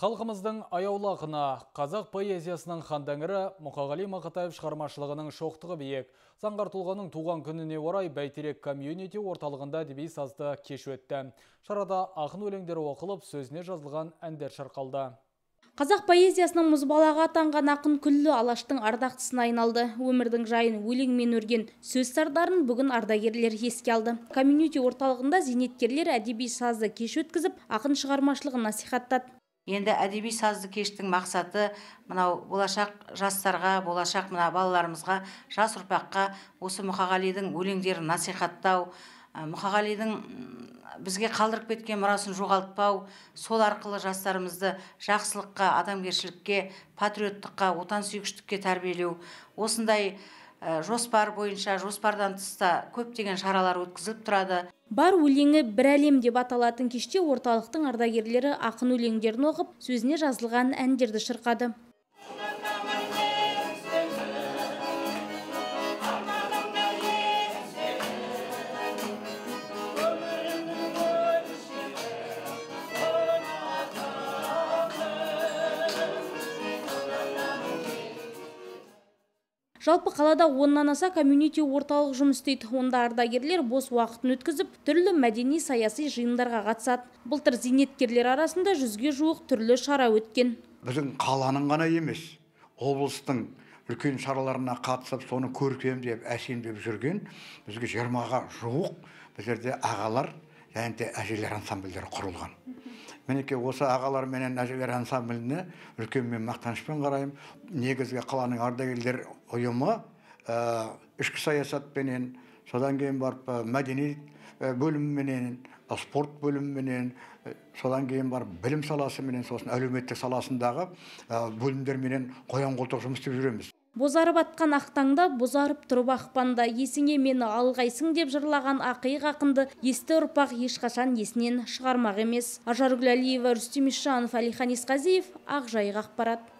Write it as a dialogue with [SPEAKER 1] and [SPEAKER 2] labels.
[SPEAKER 1] Халқымыздың аяулы қазақ поэзиясының хандаңыры Мұқағали Мақатаев шығармашылығының шоқтығы бейек Заңғар тұлғаның туған күніне орай бәйтерек комьюнити орталығында дебей сазды кеш өтті. Шарада ақын өлеңдері оқылып, сөзіне жазылған әндер шарқалды.
[SPEAKER 2] Қазақ поэзиясының мұзбалаға атанған ақын күллі алаштың ардақтысына айналды. Өмірдің жайын өлеңмен өрген сөз сардарын бүгін ардагерлер еске алды.
[SPEAKER 3] Комьюнити орталығында зейнеткерлер әдеби сазы кеш өткізіп, ақын шығармашылығын насихаттады енді әдеби сазды кештің мақсаты мынау болашақ жастарға болашақ мына балаларымызға жас ұрпаққа осы мұқағалидың өлеңдерін насихаттау мұқағалидың бізге қалдырып кеткен мұрасын жоғалтпау сол арқылы жастарымызды жақсылыққа адамгершілікке патриоттыққа отансүйгіштікке тәрбиелеу осындай Э, жоспар бойынша жоспардан тыста көптеген шаралар өткізіліп тұрады
[SPEAKER 2] бар өлеңі бір әлем деп аталатын кеште орталықтың ардагерлері ақын өлеңдерін оқып сөзіне жазылған әндерді шырқады жалпы қалада оннан аса комьюнити орталық жұмыс істейді онда ардагерлер бос уақытын өткізіп түрлі мәдени саяси жиындарға қатысады былтыр зейнеткерлер арасында жүзге жуық түрлі шара өткен
[SPEAKER 1] біздің қаланың ғана емес облыстың үлкен шараларына қатысып соны көркем деп әсем деп жүрген бізге 20-ға жуық біздерде ағалар және де әжелер ансамбльдері құрылған мінекей осы ағалар менен әжелер ансамбліне үлкен мен мақтанышпен қараймын негізгі қаланың ардагерлер ұйымы ә, ішкі саясатпенен содан кейін барып ә, мәдени ә, бөлімменен спорт бөлімменен содан кейін барып білім саласыменен сосын әлеуметтік саласындағы бөлімдерменен қоян қолтық жұмыс істеп жүреміз
[SPEAKER 2] бозарып атқан ақтаңда бозарып тұрып ақпанда есіңе мені алғайсың деп жырлаған ақиық ақынды есті ұрпақ ешқашан есінен шығармақ емес ажаргүл әлиева рүстем әлихан есқазиев ақ ақпарат